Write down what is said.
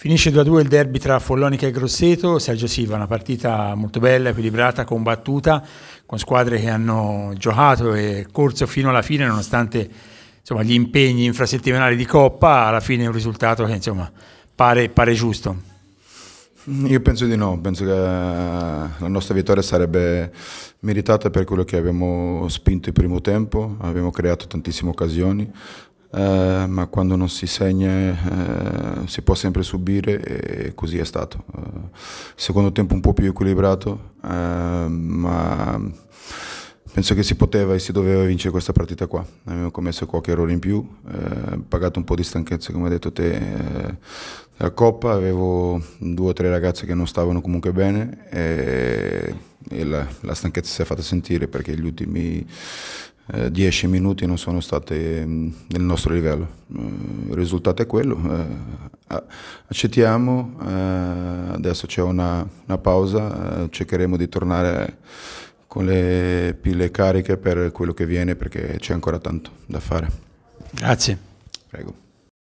Finisce 2-2 il derby tra Follonica e Grosseto, Sergio Silva, una partita molto bella, equilibrata, combattuta, con squadre che hanno giocato e corso fino alla fine nonostante insomma, gli impegni infrasettimanali di Coppa, alla fine è un risultato che insomma, pare, pare giusto. Io penso di no, penso che la nostra vittoria sarebbe meritata per quello che abbiamo spinto il primo tempo, abbiamo creato tantissime occasioni, eh, ma quando non si segna eh, si può sempre subire e così è stato. Eh, secondo tempo un po' più equilibrato, ehm, ma penso che si poteva e si doveva vincere questa partita qua. Abbiamo commesso qualche errore in più, eh, pagato un po' di stanchezza come hai detto te eh, la Coppa, avevo due o tre ragazze che non stavano comunque bene e, la, la, stanchezza si è fatta sentire perché gli ultimi eh, dieci minuti non sono stati del mm, nostro livello. il risultato è quello. Eh, accettiamo, eh, adesso c'è una, una, pausa, eh, cercheremo di tornare con le pile cariche per quello che viene perché c'è ancora tanto da fare. Grazie. Prego.